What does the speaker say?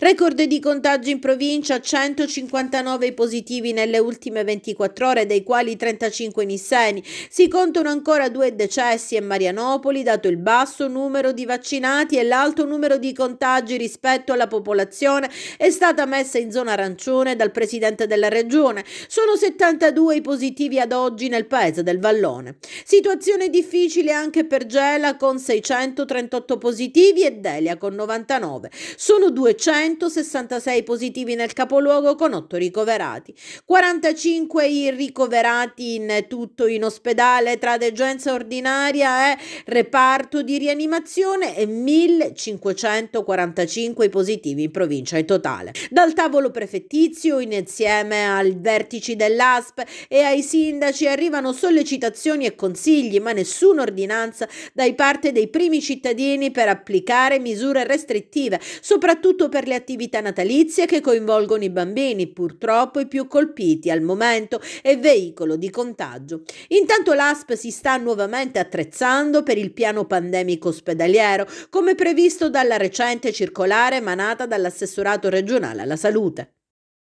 Record di contagi in provincia, 159 positivi nelle ultime 24 ore, dei quali 35 nisseni. Si contano ancora due decessi e Marianopoli, dato il basso numero di vaccinati e l'alto numero di contagi rispetto alla popolazione, è stata messa in zona arancione dal presidente della regione. Sono 72 i positivi ad oggi nel paese del Vallone. Situazione difficile anche per Gela con 638 positivi e Delia con 99. Sono 200 166 positivi nel capoluogo con 8 ricoverati, 45 i ricoverati in tutto in ospedale tra degenza ordinaria e reparto di rianimazione e 1545 i positivi in provincia in totale. Dal tavolo prefettizio insieme al vertici dell'ASP e ai sindaci arrivano sollecitazioni e consigli, ma nessuna ordinanza dai parte dei primi cittadini per applicare misure restrittive, soprattutto per le attività natalizie che coinvolgono i bambini, purtroppo i più colpiti al momento e veicolo di contagio. Intanto l'ASP si sta nuovamente attrezzando per il piano pandemico ospedaliero, come previsto dalla recente circolare emanata dall'assessorato regionale alla salute.